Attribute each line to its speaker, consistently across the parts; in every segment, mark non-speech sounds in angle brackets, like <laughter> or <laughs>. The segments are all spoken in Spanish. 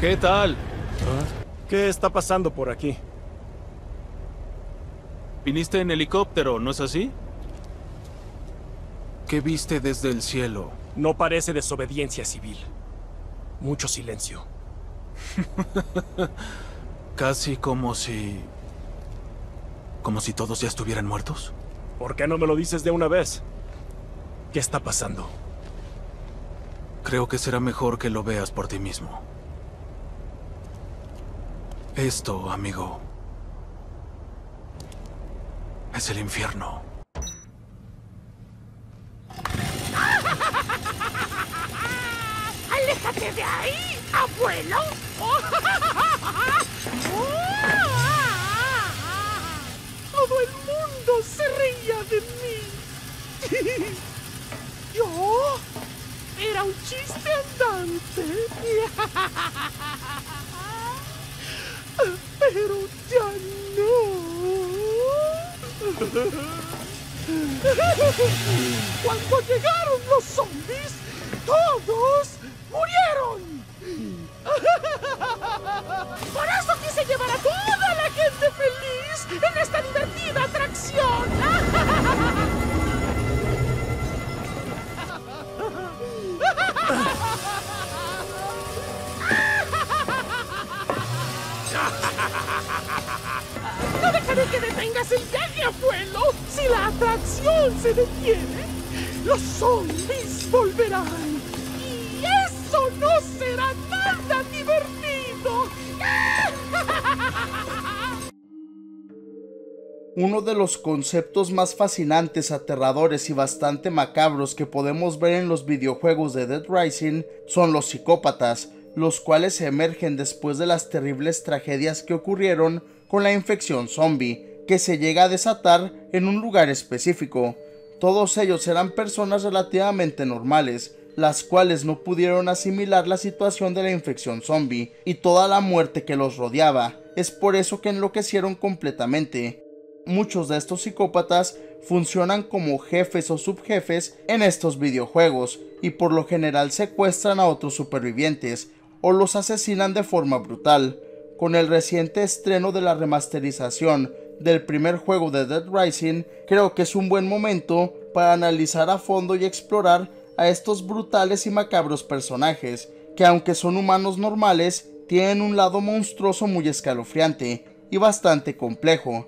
Speaker 1: ¿Qué tal? ¿Ah? ¿Qué está pasando por aquí? Viniste en helicóptero, ¿no es así? ¿Qué viste desde el cielo? No parece desobediencia civil. Mucho silencio. <laughs> Casi como si... Como si todos ya estuvieran muertos. ¿Por qué no me lo dices de una vez? ¿Qué está pasando? Creo que será mejor que lo veas por ti mismo. Esto, amigo, es el infierno. <laughs> ¡Aléjate de ahí, abuelo! <laughs> Todo el mundo se reía de mí. <laughs> Yo era un chiste andante pero ya no. Cuando llegaron los zombies, todos murieron. Por eso quise llevar a toda la gente feliz en esta divertida se detiene, los zombies volverán. Y eso no será nada divertido. <laughs> Uno de los conceptos más fascinantes, aterradores y bastante macabros que podemos ver en los videojuegos de Dead Rising son los psicópatas, los cuales emergen después de las terribles tragedias que ocurrieron con la infección zombie, que se llega a desatar en un lugar específico. Todos ellos eran personas relativamente normales, las cuales no pudieron asimilar la situación de la infección zombie y toda la muerte que los rodeaba. Es por eso que enloquecieron completamente. Muchos de estos psicópatas funcionan como jefes o subjefes en estos videojuegos y por lo general secuestran a otros supervivientes o los asesinan de forma brutal. Con el reciente estreno de la remasterización del primer juego de Dead Rising, creo que es un buen momento para analizar a fondo y explorar a estos brutales y macabros personajes, que aunque son humanos normales, tienen un lado monstruoso muy escalofriante y bastante complejo.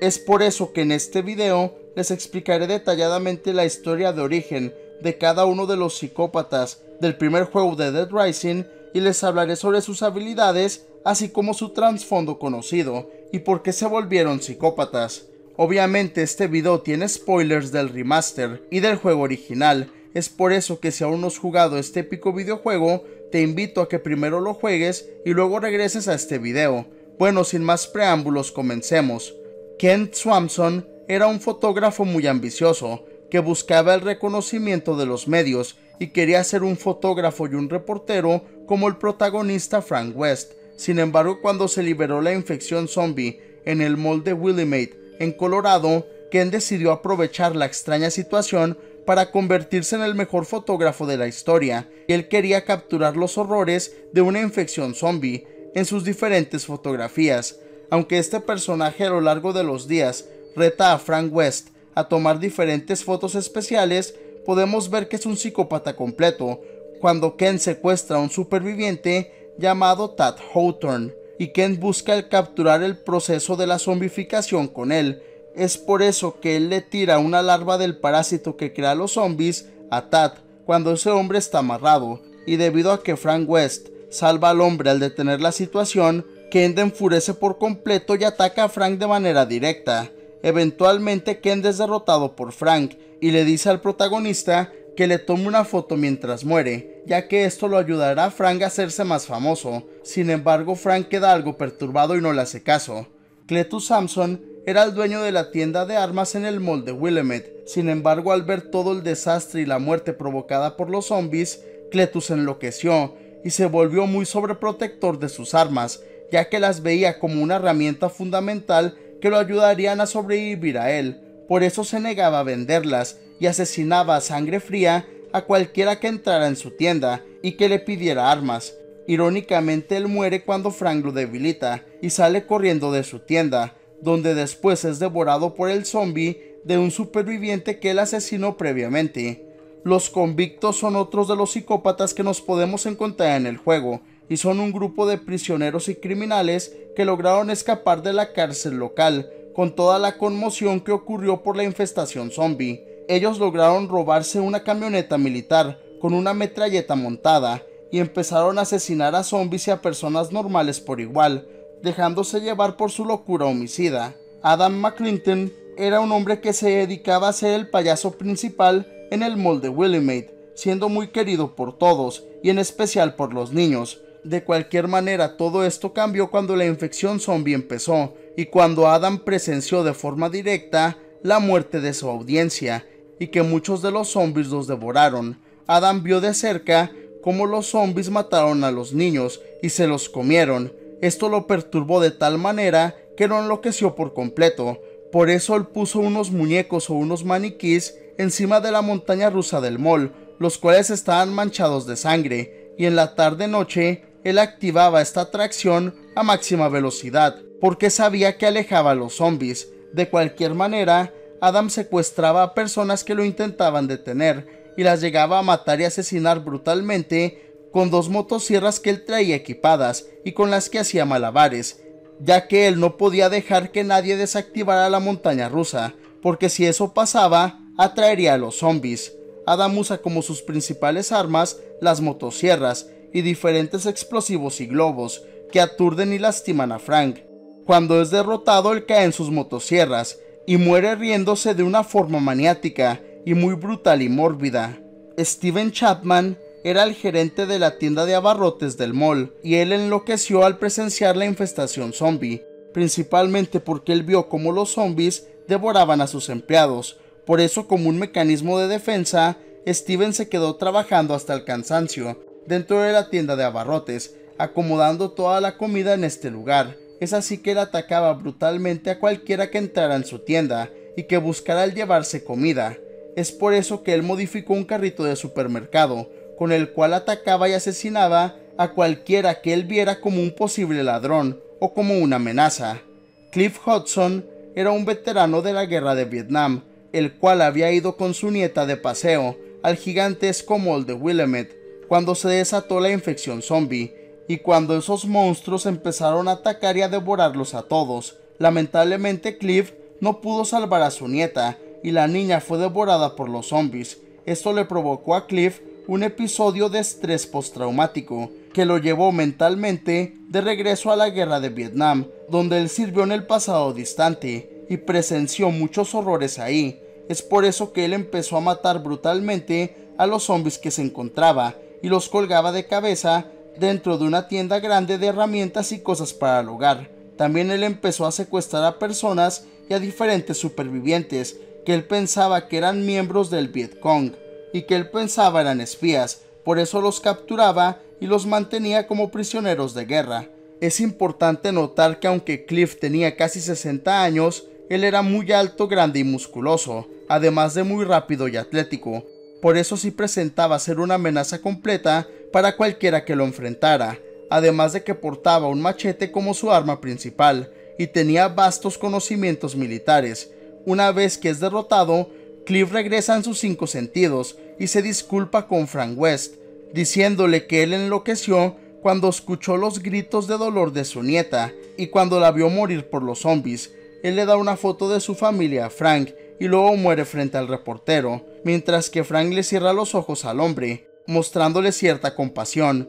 Speaker 1: Es por eso que en este video les explicaré detalladamente la historia de origen de cada uno de los psicópatas del primer juego de Dead Rising y les hablaré sobre sus habilidades así como su trasfondo conocido, y por qué se volvieron psicópatas. Obviamente este video tiene spoilers del remaster y del juego original, es por eso que si aún no has jugado este épico videojuego, te invito a que primero lo juegues y luego regreses a este video. Bueno, sin más preámbulos, comencemos. Kent Swanson era un fotógrafo muy ambicioso, que buscaba el reconocimiento de los medios y quería ser un fotógrafo y un reportero como el protagonista Frank West, sin embargo, cuando se liberó la infección zombie en el molde Willimate, en Colorado, Ken decidió aprovechar la extraña situación para convertirse en el mejor fotógrafo de la historia, él quería capturar los horrores de una infección zombie en sus diferentes fotografías. Aunque este personaje a lo largo de los días reta a Frank West a tomar diferentes fotos especiales, podemos ver que es un psicópata completo. Cuando Ken secuestra a un superviviente, llamado Tad Hawthorne, y Kent busca el capturar el proceso de la zombificación con él. Es por eso que él le tira una larva del parásito que crea los zombies a Tad cuando ese hombre está amarrado, y debido a que Frank West salva al hombre al detener la situación, Kent enfurece por completo y ataca a Frank de manera directa. Eventualmente Kent es derrotado por Frank y le dice al protagonista que le tome una foto mientras muere, ya que esto lo ayudará a Frank a hacerse más famoso. Sin embargo, Frank queda algo perturbado y no le hace caso. Cletus Samson era el dueño de la tienda de armas en el molde de Sin embargo, al ver todo el desastre y la muerte provocada por los zombies, Cletus enloqueció y se volvió muy sobreprotector de sus armas, ya que las veía como una herramienta fundamental que lo ayudarían a sobrevivir a él. Por eso se negaba a venderlas y asesinaba a sangre fría a cualquiera que entrara en su tienda y que le pidiera armas. Irónicamente él muere cuando Frank lo debilita y sale corriendo de su tienda, donde después es devorado por el zombie de un superviviente que él asesinó previamente. Los convictos son otros de los psicópatas que nos podemos encontrar en el juego, y son un grupo de prisioneros y criminales que lograron escapar de la cárcel local, con toda la conmoción que ocurrió por la infestación zombie ellos lograron robarse una camioneta militar con una metralleta montada y empezaron a asesinar a zombies y a personas normales por igual, dejándose llevar por su locura homicida. Adam McClinton era un hombre que se dedicaba a ser el payaso principal en el molde Willamette, siendo muy querido por todos y en especial por los niños. De cualquier manera, todo esto cambió cuando la infección zombie empezó y cuando Adam presenció de forma directa la muerte de su audiencia y que muchos de los zombies los devoraron, Adam vio de cerca cómo los zombies mataron a los niños y se los comieron. Esto lo perturbó de tal manera que lo enloqueció por completo. Por eso él puso unos muñecos o unos maniquís encima de la montaña rusa del mall, los cuales estaban manchados de sangre, y en la tarde-noche él activaba esta atracción a máxima velocidad, porque sabía que alejaba a los zombies. De cualquier manera, Adam secuestraba a personas que lo intentaban detener y las llegaba a matar y asesinar brutalmente con dos motosierras que él traía equipadas y con las que hacía malabares, ya que él no podía dejar que nadie desactivara la montaña rusa, porque si eso pasaba, atraería a los zombies. Adam usa como sus principales armas las motosierras y diferentes explosivos y globos que aturden y lastiman a Frank. Cuando es derrotado, él cae en sus motosierras y muere riéndose de una forma maniática y muy brutal y mórbida. Steven Chapman era el gerente de la tienda de abarrotes del mall y él enloqueció al presenciar la infestación zombie, principalmente porque él vio cómo los zombies devoraban a sus empleados. Por eso, como un mecanismo de defensa, Steven se quedó trabajando hasta el cansancio dentro de la tienda de abarrotes, acomodando toda la comida en este lugar. Es así que él atacaba brutalmente a cualquiera que entrara en su tienda y que buscara el llevarse comida. Es por eso que él modificó un carrito de supermercado, con el cual atacaba y asesinaba a cualquiera que él viera como un posible ladrón o como una amenaza. Cliff Hudson era un veterano de la guerra de Vietnam, el cual había ido con su nieta de paseo al gigantesco mall de Willamette cuando se desató la infección zombie y cuando esos monstruos empezaron a atacar y a devorarlos a todos. Lamentablemente Cliff no pudo salvar a su nieta y la niña fue devorada por los zombies. Esto le provocó a Cliff un episodio de estrés postraumático que lo llevó mentalmente de regreso a la guerra de Vietnam, donde él sirvió en el pasado distante y presenció muchos horrores ahí. Es por eso que él empezó a matar brutalmente a los zombies que se encontraba y los colgaba de cabeza dentro de una tienda grande de herramientas y cosas para el hogar. También él empezó a secuestrar a personas y a diferentes supervivientes que él pensaba que eran miembros del Vietcong y que él pensaba eran espías, por eso los capturaba y los mantenía como prisioneros de guerra. Es importante notar que aunque Cliff tenía casi 60 años, él era muy alto, grande y musculoso, además de muy rápido y atlético, por eso sí presentaba ser una amenaza completa para cualquiera que lo enfrentara, además de que portaba un machete como su arma principal y tenía vastos conocimientos militares. Una vez que es derrotado, Cliff regresa en sus cinco sentidos y se disculpa con Frank West, diciéndole que él enloqueció cuando escuchó los gritos de dolor de su nieta y cuando la vio morir por los zombies. Él le da una foto de su familia a Frank y luego muere frente al reportero, mientras que Frank le cierra los ojos al hombre mostrándole cierta compasión.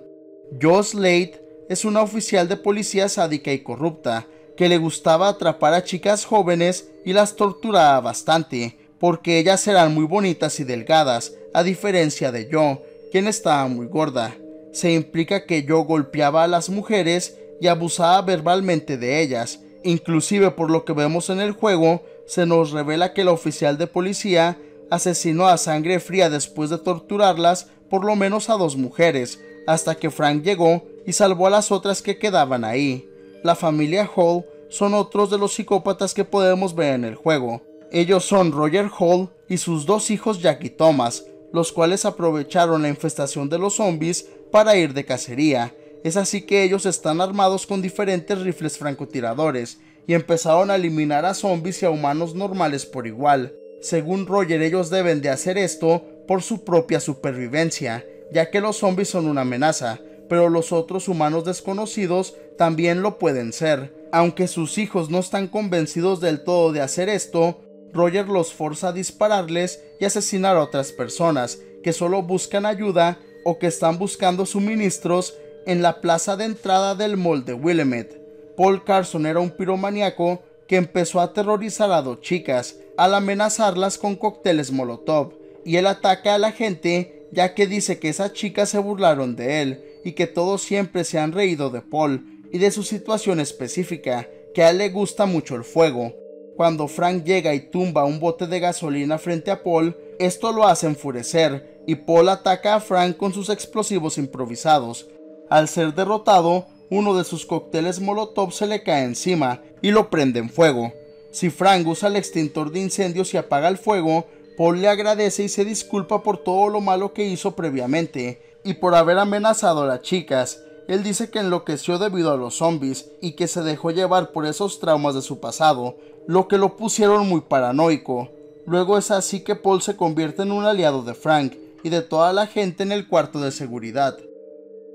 Speaker 1: Joe Slade es una oficial de policía sádica y corrupta, que le gustaba atrapar a chicas jóvenes y las torturaba bastante, porque ellas eran muy bonitas y delgadas, a diferencia de yo, quien estaba muy gorda. Se implica que yo golpeaba a las mujeres y abusaba verbalmente de ellas, inclusive por lo que vemos en el juego, se nos revela que el oficial de policía asesinó a sangre fría después de torturarlas por lo menos a dos mujeres, hasta que Frank llegó y salvó a las otras que quedaban ahí. La familia Hall son otros de los psicópatas que podemos ver en el juego. Ellos son Roger Hall y sus dos hijos Jack y Thomas, los cuales aprovecharon la infestación de los zombies para ir de cacería. Es así que ellos están armados con diferentes rifles francotiradores y empezaron a eliminar a zombies y a humanos normales por igual. Según Roger ellos deben de hacer esto por su propia supervivencia, ya que los zombies son una amenaza, pero los otros humanos desconocidos también lo pueden ser. Aunque sus hijos no están convencidos del todo de hacer esto, Roger los forza a dispararles y asesinar a otras personas que solo buscan ayuda o que están buscando suministros en la plaza de entrada del mall de Willamette. Paul Carson era un piromaniaco... que empezó a aterrorizar a dos chicas al amenazarlas con cócteles Molotov y él ataca a la gente ya que dice que esas chicas se burlaron de él y que todos siempre se han reído de Paul y de su situación específica, que a él le gusta mucho el fuego. Cuando Frank llega y tumba un bote de gasolina frente a Paul, esto lo hace enfurecer y Paul ataca a Frank con sus explosivos improvisados. Al ser derrotado, uno de sus cócteles Molotov se le cae encima y lo prende en fuego. Si Frank usa el extintor de incendios y apaga el fuego, Paul le agradece y se disculpa por todo lo malo que hizo previamente y por haber amenazado a las chicas. Él dice que enloqueció debido a los zombies y que se dejó llevar por esos traumas de su pasado, lo que lo pusieron muy paranoico. Luego es así que Paul se convierte en un aliado de Frank y de toda la gente en el cuarto de seguridad.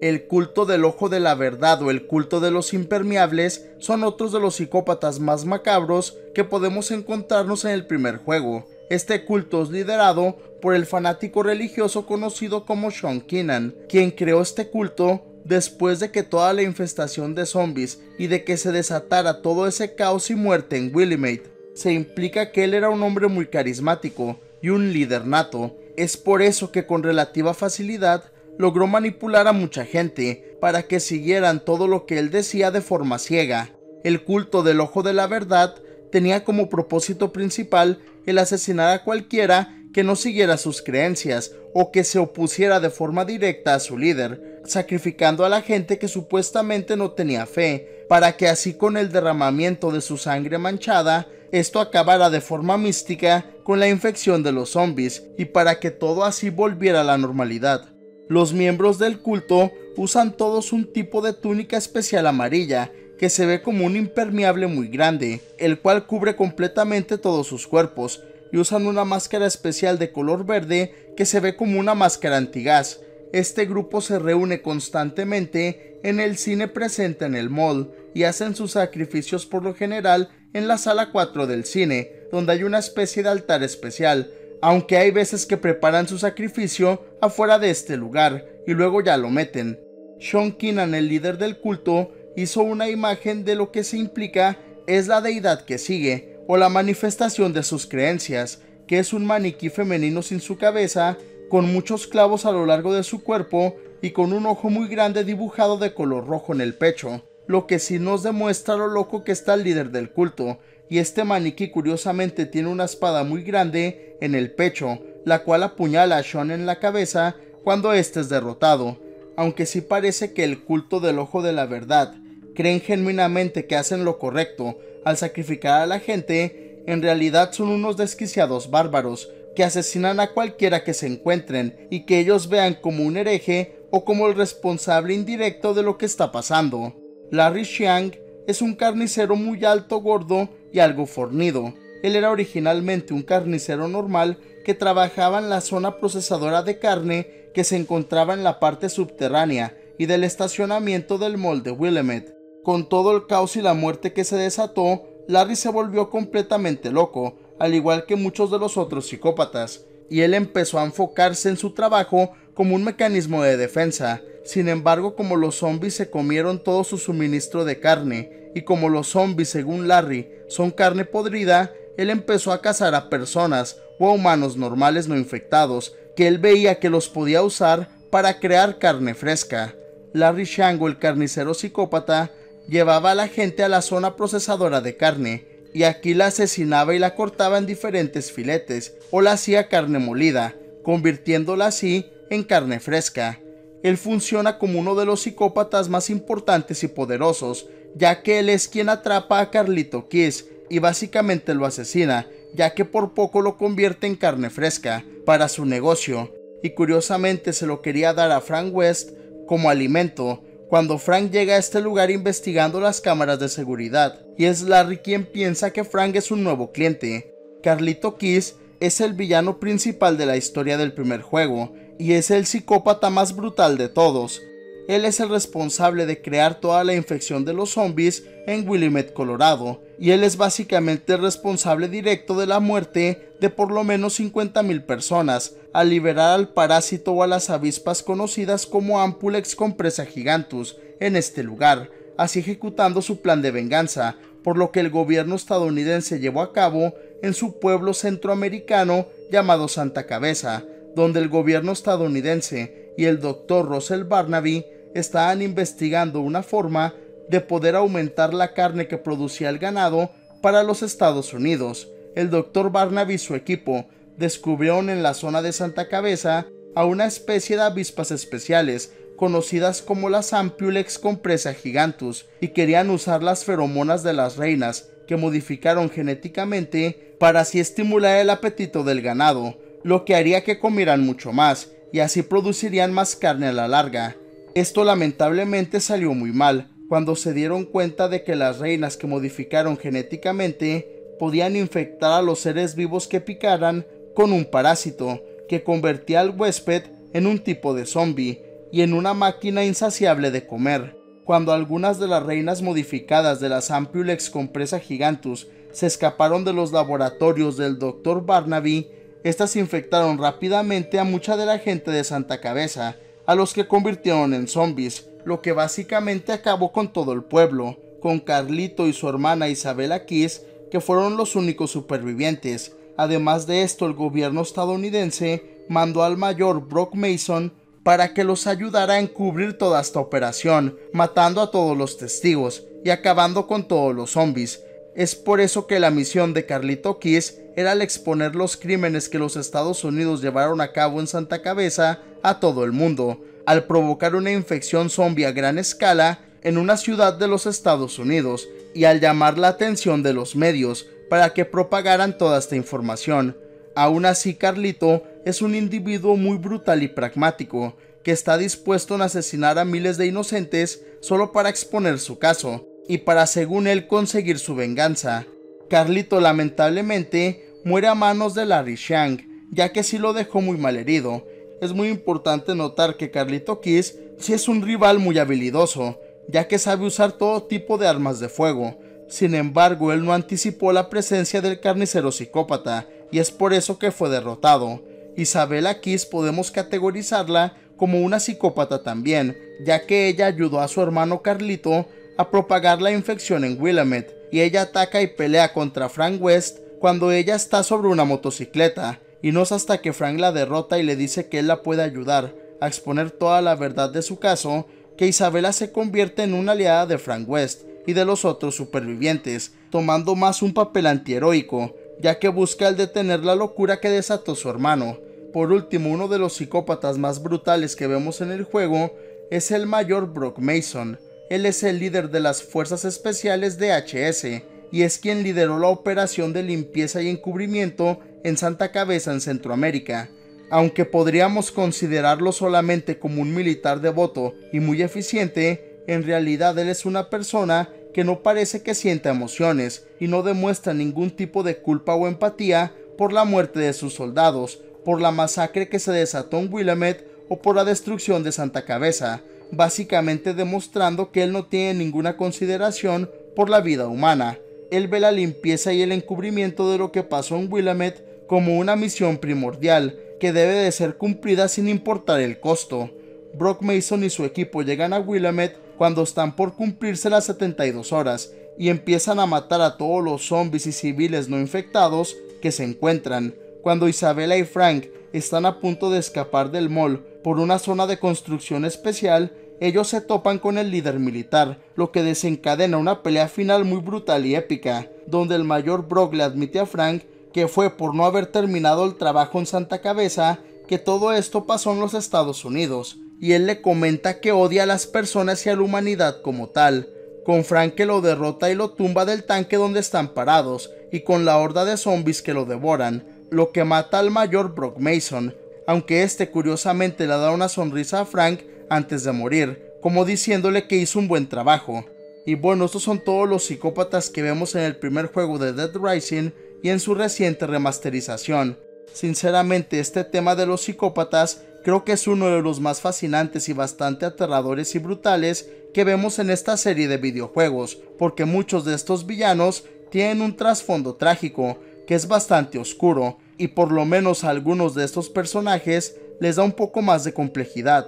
Speaker 1: El culto del ojo de la verdad o el culto de los impermeables son otros de los psicópatas más macabros que podemos encontrarnos en el primer juego, este culto es liderado por el fanático religioso conocido como Sean Keenan, quien creó este culto después de que toda la infestación de zombies y de que se desatara todo ese caos y muerte en Willimate, se implica que él era un hombre muy carismático y un líder nato. Es por eso que con relativa facilidad logró manipular a mucha gente para que siguieran todo lo que él decía de forma ciega. El culto del ojo de la verdad tenía como propósito principal el asesinar a cualquiera que no siguiera sus creencias o que se opusiera de forma directa a su líder, sacrificando a la gente que supuestamente no tenía fe, para que así con el derramamiento de su sangre manchada, esto acabara de forma mística con la infección de los zombies y para que todo así volviera a la normalidad. Los miembros del culto usan todos un tipo de túnica especial amarilla que se ve como un impermeable muy grande, el cual cubre completamente todos sus cuerpos, y usan una máscara especial de color verde que se ve como una máscara antigás. Este grupo se reúne constantemente en el cine presente en el mall y hacen sus sacrificios por lo general en la sala 4 del cine, donde hay una especie de altar especial, aunque hay veces que preparan su sacrificio afuera de este lugar y luego ya lo meten. Sean Keenan, el líder del culto, hizo una imagen de lo que se implica es la deidad que sigue, o la manifestación de sus creencias, que es un maniquí femenino sin su cabeza, con muchos clavos a lo largo de su cuerpo y con un ojo muy grande dibujado de color rojo en el pecho, lo que sí nos demuestra lo loco que está el líder del culto, y este maniquí curiosamente tiene una espada muy grande en el pecho, la cual apuñala a Sean en la cabeza cuando éste es derrotado, aunque sí parece que el culto del ojo de la verdad, creen genuinamente que hacen lo correcto al sacrificar a la gente, en realidad son unos desquiciados bárbaros que asesinan a cualquiera que se encuentren y que ellos vean como un hereje o como el responsable indirecto de lo que está pasando. Larry Chiang es un carnicero muy alto, gordo y algo fornido. Él era originalmente un carnicero normal que trabajaba en la zona procesadora de carne que se encontraba en la parte subterránea y del estacionamiento del molde Willamette. Con todo el caos y la muerte que se desató, Larry se volvió completamente loco, al igual que muchos de los otros psicópatas, y él empezó a enfocarse en su trabajo como un mecanismo de defensa. Sin embargo, como los zombies se comieron todo su suministro de carne, y como los zombies, según Larry, son carne podrida, él empezó a cazar a personas o a humanos normales no infectados, que él veía que los podía usar para crear carne fresca. Larry Shango, el carnicero psicópata, llevaba a la gente a la zona procesadora de carne y aquí la asesinaba y la cortaba en diferentes filetes o la hacía carne molida, convirtiéndola así en carne fresca. Él funciona como uno de los psicópatas más importantes y poderosos, ya que él es quien atrapa a Carlito Kiss y básicamente lo asesina, ya que por poco lo convierte en carne fresca para su negocio, y curiosamente se lo quería dar a Frank West como alimento, cuando Frank llega a este lugar investigando las cámaras de seguridad, y es Larry quien piensa que Frank es un nuevo cliente. Carlito Kiss es el villano principal de la historia del primer juego, y es el psicópata más brutal de todos, él es el responsable de crear toda la infección de los zombies en Willamette, Colorado, y él es básicamente el responsable directo de la muerte de por lo menos 50.000 personas al liberar al parásito o a las avispas conocidas como Ampulex compresa gigantus en este lugar, así ejecutando su plan de venganza, por lo que el gobierno estadounidense llevó a cabo en su pueblo centroamericano llamado Santa Cabeza, donde el gobierno estadounidense y el doctor Russell Barnaby estaban investigando una forma de poder aumentar la carne que producía el ganado para los Estados Unidos. El doctor Barnaby y su equipo descubrieron en la zona de Santa Cabeza a una especie de avispas especiales conocidas como las Ampulex compresa gigantus y querían usar las feromonas de las reinas que modificaron genéticamente para así estimular el apetito del ganado, lo que haría que comieran mucho más y así producirían más carne a la larga. Esto lamentablemente salió muy mal, cuando se dieron cuenta de que las reinas que modificaron genéticamente podían infectar a los seres vivos que picaran con un parásito, que convertía al huésped en un tipo de zombie y en una máquina insaciable de comer. Cuando algunas de las reinas modificadas de las Ampulex compresa gigantus se escaparon de los laboratorios del Dr. Barnaby, estas infectaron rápidamente a mucha de la gente de Santa Cabeza, a los que convirtieron en zombies, lo que básicamente acabó con todo el pueblo, con Carlito y su hermana Isabela Kiss, que fueron los únicos supervivientes. Además de esto, el gobierno estadounidense mandó al mayor Brock Mason para que los ayudara a encubrir toda esta operación, matando a todos los testigos y acabando con todos los zombies. Es por eso que la misión de Carlito Kiss era al exponer los crímenes que los Estados Unidos llevaron a cabo en Santa Cabeza a todo el mundo, al provocar una infección zombie a gran escala en una ciudad de los Estados Unidos y al llamar la atención de los medios para que propagaran toda esta información. Aún así, Carlito es un individuo muy brutal y pragmático, que está dispuesto en asesinar a miles de inocentes solo para exponer su caso y para, según él, conseguir su venganza. Carlito lamentablemente muere a manos de Larry Shang, ya que sí lo dejó muy mal herido. Es muy importante notar que Carlito Kiss sí es un rival muy habilidoso, ya que sabe usar todo tipo de armas de fuego. Sin embargo, él no anticipó la presencia del carnicero psicópata, y es por eso que fue derrotado. Isabella Kiss podemos categorizarla como una psicópata también, ya que ella ayudó a su hermano Carlito a propagar la infección en Willamette, y ella ataca y pelea contra Frank West cuando ella está sobre una motocicleta, y no es hasta que Frank la derrota y le dice que él la puede ayudar a exponer toda la verdad de su caso, que Isabela se convierte en una aliada de Frank West y de los otros supervivientes, tomando más un papel antiheroico, ya que busca el detener la locura que desató su hermano. Por último, uno de los psicópatas más brutales que vemos en el juego es el mayor Brock Mason, él es el líder de las fuerzas especiales de HS y es quien lideró la operación de limpieza y encubrimiento en Santa Cabeza en Centroamérica. Aunque podríamos considerarlo solamente como un militar devoto y muy eficiente, en realidad él es una persona que no parece que sienta emociones y no demuestra ningún tipo de culpa o empatía por la muerte de sus soldados, por la masacre que se desató en Willamette o por la destrucción de Santa Cabeza básicamente demostrando que él no tiene ninguna consideración por la vida humana. Él ve la limpieza y el encubrimiento de lo que pasó en Willamette como una misión primordial, que debe de ser cumplida sin importar el costo. Brock Mason y su equipo llegan a Willamette cuando están por cumplirse las 72 horas y empiezan a matar a todos los zombies y civiles no infectados que se encuentran. Cuando Isabella y Frank están a punto de escapar del mall, por una zona de construcción especial, ellos se topan con el líder militar, lo que desencadena una pelea final muy brutal y épica, donde el mayor Brock le admite a Frank que fue por no haber terminado el trabajo en Santa Cabeza que todo esto pasó en los Estados Unidos, y él le comenta que odia a las personas y a la humanidad como tal, con Frank que lo derrota y lo tumba del tanque donde están parados, y con la horda de zombies que lo devoran, lo que mata al mayor Brock Mason, aunque este curiosamente le da una sonrisa a Frank antes de morir, como diciéndole que hizo un buen trabajo. Y bueno, estos son todos los psicópatas que vemos en el primer juego de Dead Rising y en su reciente remasterización. Sinceramente, este tema de los psicópatas creo que es uno de los más fascinantes y bastante aterradores y brutales que vemos en esta serie de videojuegos, porque muchos de estos villanos tienen un trasfondo trágico, que es bastante oscuro, y por lo menos a algunos de estos personajes les da un poco más de complejidad.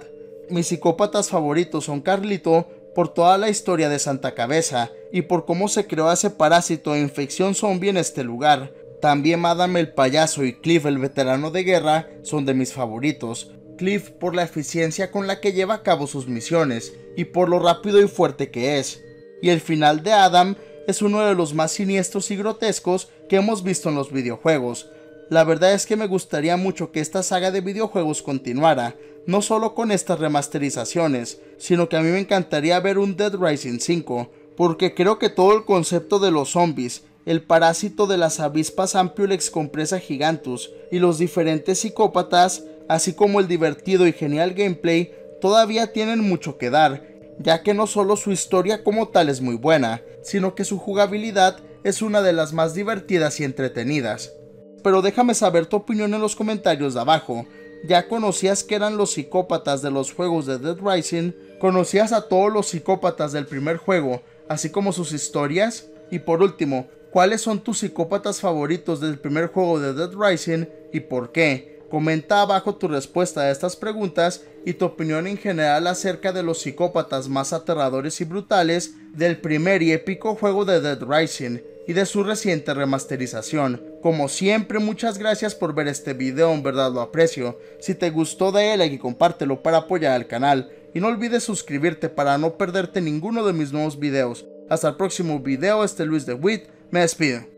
Speaker 1: Mis psicópatas favoritos son Carlito por toda la historia de Santa Cabeza y por cómo se creó ese parásito e infección zombie en este lugar. También Madame el payaso y Cliff el veterano de guerra son de mis favoritos. Cliff por la eficiencia con la que lleva a cabo sus misiones y por lo rápido y fuerte que es. Y el final de Adam es uno de los más siniestros y grotescos que hemos visto en los videojuegos, la verdad es que me gustaría mucho que esta saga de videojuegos continuara, no solo con estas remasterizaciones, sino que a mí me encantaría ver un Dead Rising 5, porque creo que todo el concepto de los zombies, el parásito de las avispas Ampulex compresa gigantus y los diferentes psicópatas, así como el divertido y genial gameplay, todavía tienen mucho que dar, ya que no solo su historia como tal es muy buena, sino que su jugabilidad es una de las más divertidas y entretenidas pero déjame saber tu opinión en los comentarios de abajo. Ya conocías que eran los psicópatas de los juegos de Dead Rising, conocías a todos los psicópatas del primer juego, así como sus historias, y por último, cuáles son tus psicópatas favoritos del primer juego de Dead Rising y por qué. Comenta abajo tu respuesta a estas preguntas y tu opinión en general acerca de los psicópatas más aterradores y brutales del primer y épico juego de Dead Rising y de su reciente remasterización. Como siempre, muchas gracias por ver este video, en verdad lo aprecio. Si te gustó, dale like y compártelo para apoyar al canal. Y no olvides suscribirte para no perderte ninguno de mis nuevos videos. Hasta el próximo video, este Luis de Witt, me despido.